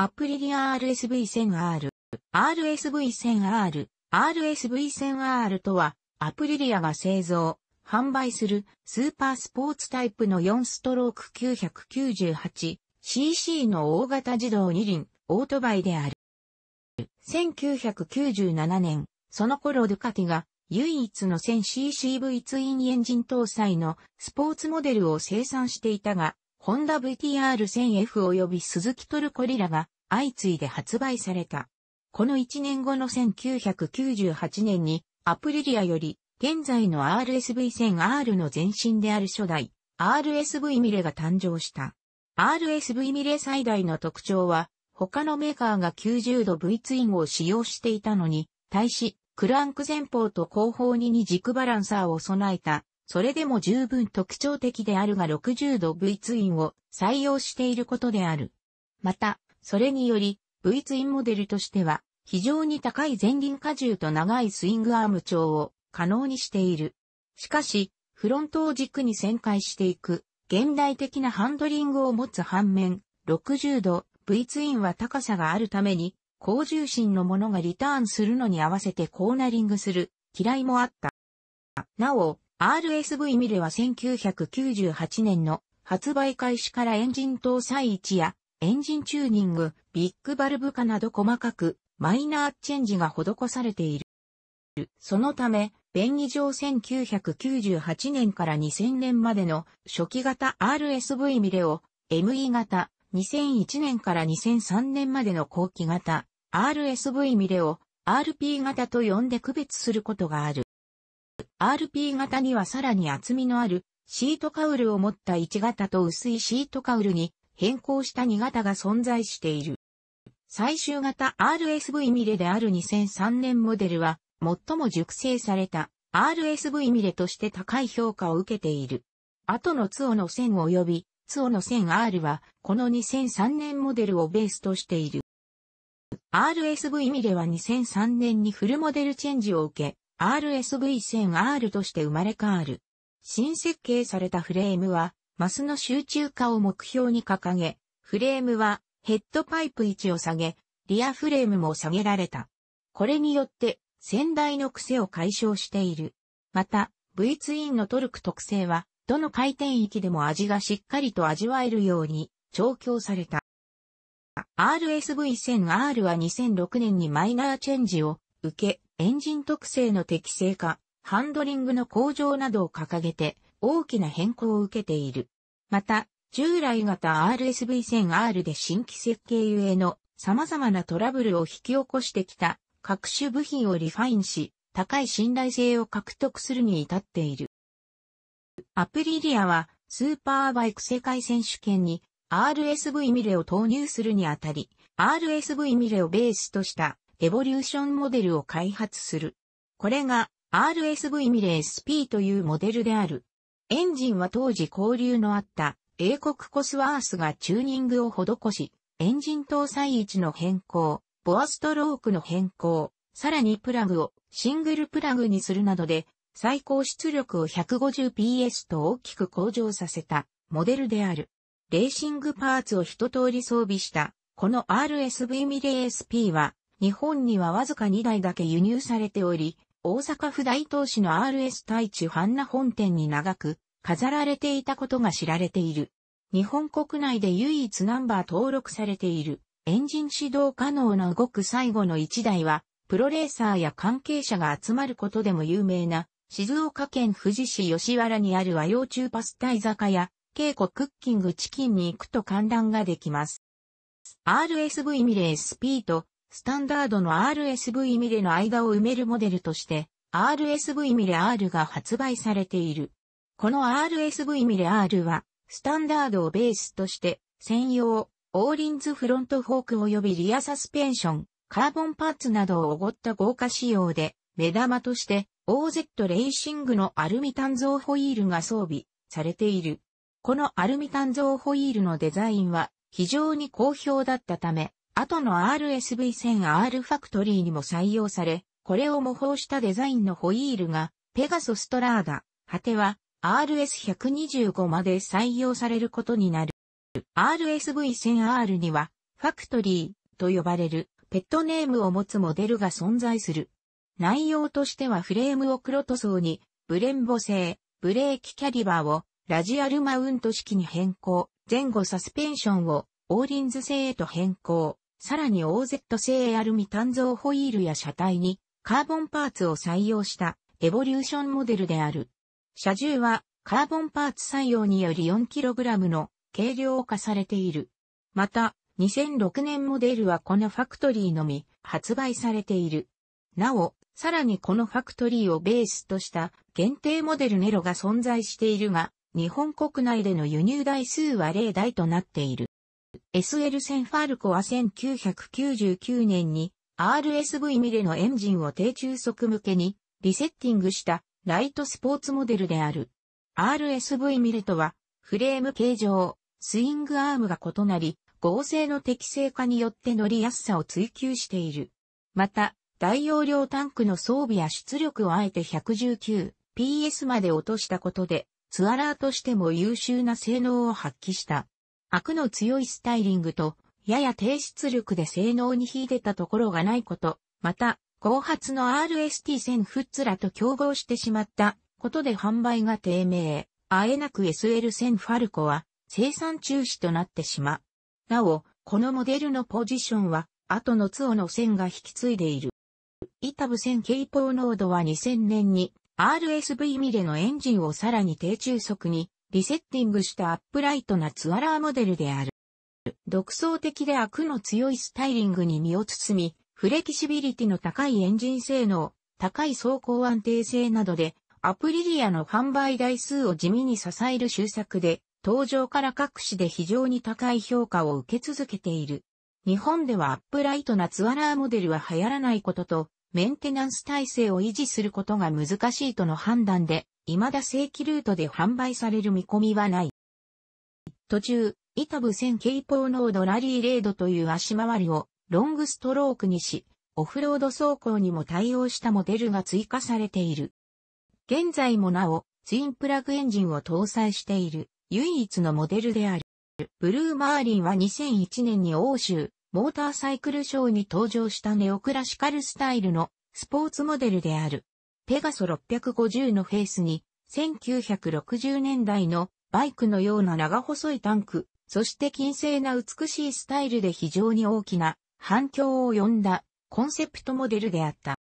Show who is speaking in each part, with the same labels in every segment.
Speaker 1: アプリリア RSV1000R、RSV1000R、RSV1000R とは、アプリリアが製造、販売するスーパースポーツタイプの4ストローク 998cc の大型自動二輪、オートバイである。1997年、その頃ドゥカティが唯一の 1000ccV ツインエンジン搭載のスポーツモデルを生産していたが、ホンダ VTR1000F 及び鈴木トルコリラが相次いで発売された。この1年後の1998年にアプリリアより現在の RSV1000R の前身である初代 RSV ミレが誕生した。RSV ミレ最大の特徴は他のメーカーが90度 V ツインを使用していたのに対しクランク前方と後方に二軸バランサーを備えたそれでも十分特徴的であるが60度 V ツインを採用していることである。また、それにより、V ツインモデルとしては、非常に高い前輪荷重と長いスイングアーム長を可能にしている。しかし、フロントを軸に旋回していく、現代的なハンドリングを持つ反面、60度 V ツインは高さがあるために、高重心のものがリターンするのに合わせてコーナリングする、嫌いもあった。なお、RSV ミレは1998年の発売開始からエンジン搭載位置やエンジンチューニング、ビッグバルブ化など細かくマイナーチェンジが施されている。そのため、便宜上1998年から2000年までの初期型 RSV ミレを ME 型、2001年から2003年までの後期型 RSV ミレを RP 型と呼んで区別することがある。RP 型にはさらに厚みのあるシートカウルを持った1型と薄いシートカウルに変更した2型が存在している。最終型 RSV ミレである2003年モデルは最も熟成された RSV ミレとして高い評価を受けている。後のツオの線及びツオの線 r はこの2003年モデルをベースとしている。RSV ミレは2003年にフルモデルチェンジを受け、RSV1000R として生まれ変わる。新設計されたフレームは、マスの集中化を目標に掲げ、フレームはヘッドパイプ位置を下げ、リアフレームも下げられた。これによって、先代の癖を解消している。また、V ツインのトルク特性は、どの回転域でも味がしっかりと味わえるように、調教された。RSV1000R は2006年にマイナーチェンジを受け、エンジン特性の適正化、ハンドリングの向上などを掲げて大きな変更を受けている。また、従来型 RSV1000R で新規設計ゆえの様々なトラブルを引き起こしてきた各種部品をリファインし、高い信頼性を獲得するに至っている。アプリリアはスーパーバイク世界選手権に RSV ミレを投入するにあたり、RSV ミレをベースとしたエボリューションモデルを開発する。これが RSV ミレー SP というモデルである。エンジンは当時交流のあった英国コスワースがチューニングを施し、エンジン搭載位置の変更、ボアストロークの変更、さらにプラグをシングルプラグにするなどで最高出力を 150PS と大きく向上させたモデルである。レーシングパーツを一通り装備したこの RSV ミレー SP は日本にはわずか2台だけ輸入されており、大阪府大東市の RS 大地ァンナ本店に長く飾られていたことが知られている。日本国内で唯一ナンバー登録されているエンジン始動可能な動く最後の1台は、プロレーサーや関係者が集まることでも有名な、静岡県富士市吉原にある和洋中パスタ居酒屋、稽古クッキングチキンに行くと観覧ができます。RSV ミレースピート、スタンダードの RSV ミレの間を埋めるモデルとして、RSV ミレ R が発売されている。この RSV ミレ R は、スタンダードをベースとして、専用、オーリンズフロントフォーク及びリアサスペンション、カーボンパーツなどをおごった豪華仕様で、目玉として、OZ レーシングのアルミ炭造ホイールが装備されている。このアルミ炭造ホイールのデザインは非常に好評だったため、後の RSV1000 R ファクトリーにも採用され、これを模倣したデザインのホイールが、ペガソストラーダ、果ては RS125 まで採用されることになる。RSV1000R には、ファクトリーと呼ばれるペットネームを持つモデルが存在する。内容としてはフレームを黒塗装に、ブレンボ製、ブレーキキャリバーをラジアルマウント式に変更、前後サスペンションをオーリンズ製へと変更、さらに OZ 製アルミ炭造ホイールや車体にカーボンパーツを採用したエボリューションモデルである。車重はカーボンパーツ採用により 4kg の軽量化されている。また、2006年モデルはこのファクトリーのみ発売されている。なお、さらにこのファクトリーをベースとした限定モデルネロが存在しているが、日本国内での輸入台数は0台となっている。SL 戦ファルコは1999年に RSV ミレのエンジンを低中速向けにリセッティングしたライトスポーツモデルである。RSV ミレとはフレーム形状、スイングアームが異なり、合成の適正化によって乗りやすさを追求している。また、大容量タンクの装備や出力をあえて 119PS まで落としたことで、ツアラーとしても優秀な性能を発揮した。悪の強いスタイリングと、やや低出力で性能に秀でたところがないこと、また、後発の RST1000 フッツらと競合してしまったことで販売が低迷。あえなく SL1000 ファルコは生産中止となってしま。う。なお、このモデルのポジションは、後のツオの線が引き継いでいる。イタブ1000系ポー濃度は2000年に RSV ミレのエンジンをさらに低中速にリセッティングしたアップライトなツアラーモデルである。独創的で悪の強いスタイリングに身を包み、フレキシビリティの高いエンジン性能、高い走行安定性などで、アプリリアの販売台数を地味に支える終作で、登場から各市で非常に高い評価を受け続けている。日本ではアップライトなツアラーモデルは流行らないことと、メンテナンス体制を維持することが難しいとの判断で、未だ正規ルートで販売される見込みはない。途中、イタブ1000系ポノードラリーレードという足回りをロングストロークにし、オフロード走行にも対応したモデルが追加されている。現在もなお、ツインプラグエンジンを搭載している唯一のモデルである。ブルーマーリンは2001年に欧州モーターサイクルショーに登場したネオクラシカルスタイルのスポーツモデルである。ペガソ650のフェースに、1960年代のバイクのような長細いタンク、そして金星な美しいスタイルで非常に大きな反響を呼んだコンセプトモデルであった。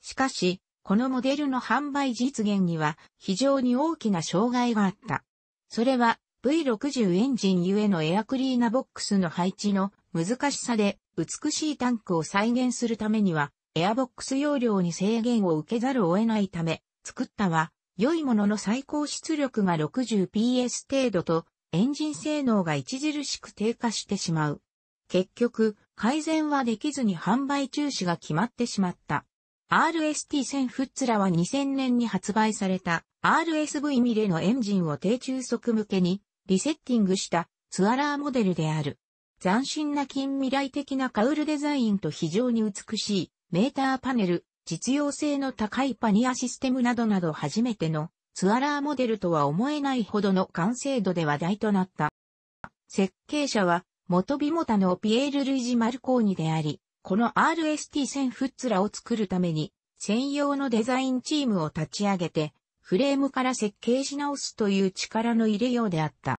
Speaker 1: しかし、このモデルの販売実現には非常に大きな障害があった。それは V60 エンジンゆえのエアクリーナボックスの配置の難しさで美しいタンクを再現するためにはエアボックス容量に制限を受けざるを得ないため、作ったは、良いものの最高出力が 60PS 程度と、エンジン性能が著しく低下してしまう。結局、改善はできずに販売中止が決まってしまった。RST1000 フッツラは2000年に発売された RSV ミレのエンジンを低中速向けにリセッティングしたツアラーモデルである。斬新な近未来的なカウルデザインと非常に美しいメーターパネル、実用性の高いパニアシステムなどなど初めてのツアラーモデルとは思えないほどの完成度で話題となった。設計者は元ビモタのピエール・ルイジ・マルコーニであり、この RST1000 フッツラを作るために専用のデザインチームを立ち上げて、フレームから設計し直すという力の入れようであった。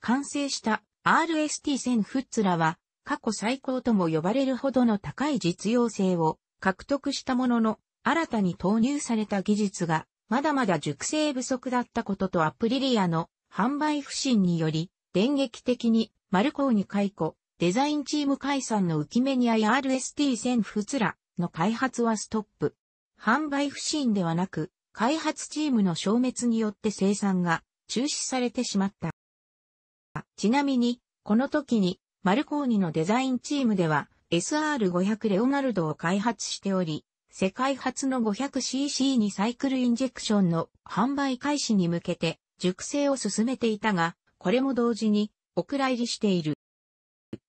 Speaker 1: 完成した RST1000 フッツラは過去最高とも呼ばれるほどの高い実用性を獲得したものの、新たに投入された技術が、まだまだ熟成不足だったこととアプリリアの販売不振により、電撃的にマルコーニ解雇、デザインチーム解散の浮き目にや RST1000 フツラの開発はストップ。販売不振ではなく、開発チームの消滅によって生産が中止されてしまった。ちなみに、この時にマルコーニのデザインチームでは SR500 レオナルドを開発しており、世界初の 500cc にサイクルインジェクションの販売開始に向けて熟成を進めていたが、これも同時にお蔵入りしている。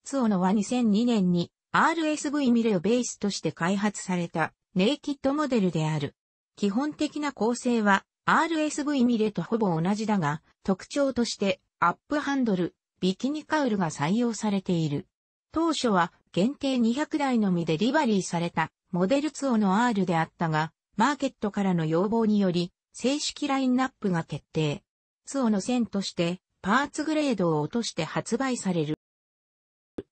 Speaker 1: ツオノは2002年に RSV ミレをベースとして開発されたネイキッドモデルである。基本的な構成は RSV ミレとほぼ同じだが、特徴としてアップハンドル、ビキニカウルが採用されている。当初は限定200台のみでリバリーされたモデルツオの R であったが、マーケットからの要望により正式ラインナップが決定。ツオの線としてパーツグレードを落として発売される。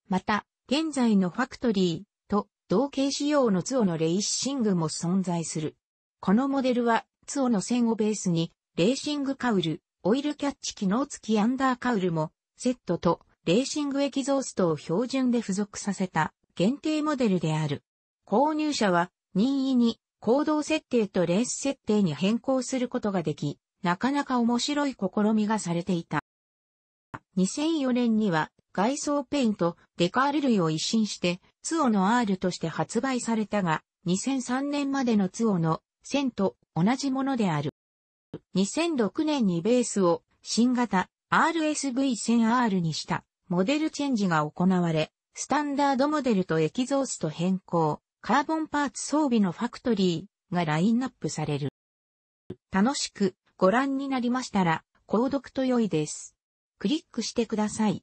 Speaker 1: また、現在のファクトリーと同型仕様のツオのレイシングも存在する。このモデルはツオの線をベースにレーシングカウル、オイルキャッチ機能付きアンダーカウルもセットとレーシングエキゾーストを標準で付属させた限定モデルである。購入者は任意に行動設定とレース設定に変更することができ、なかなか面白い試みがされていた。2004年には外装ペイント、デカール類を一新して、ツオの R として発売されたが、2003年までのツオの1000と同じものである。2006年にベースを新型 RSV1000R にしたモデルチェンジが行われ、スタンダードモデルとエキゾースト変更、カーボンパーツ装備のファクトリーがラインナップされる。楽しくご覧になりましたら、購読と良いです。クリックしてください。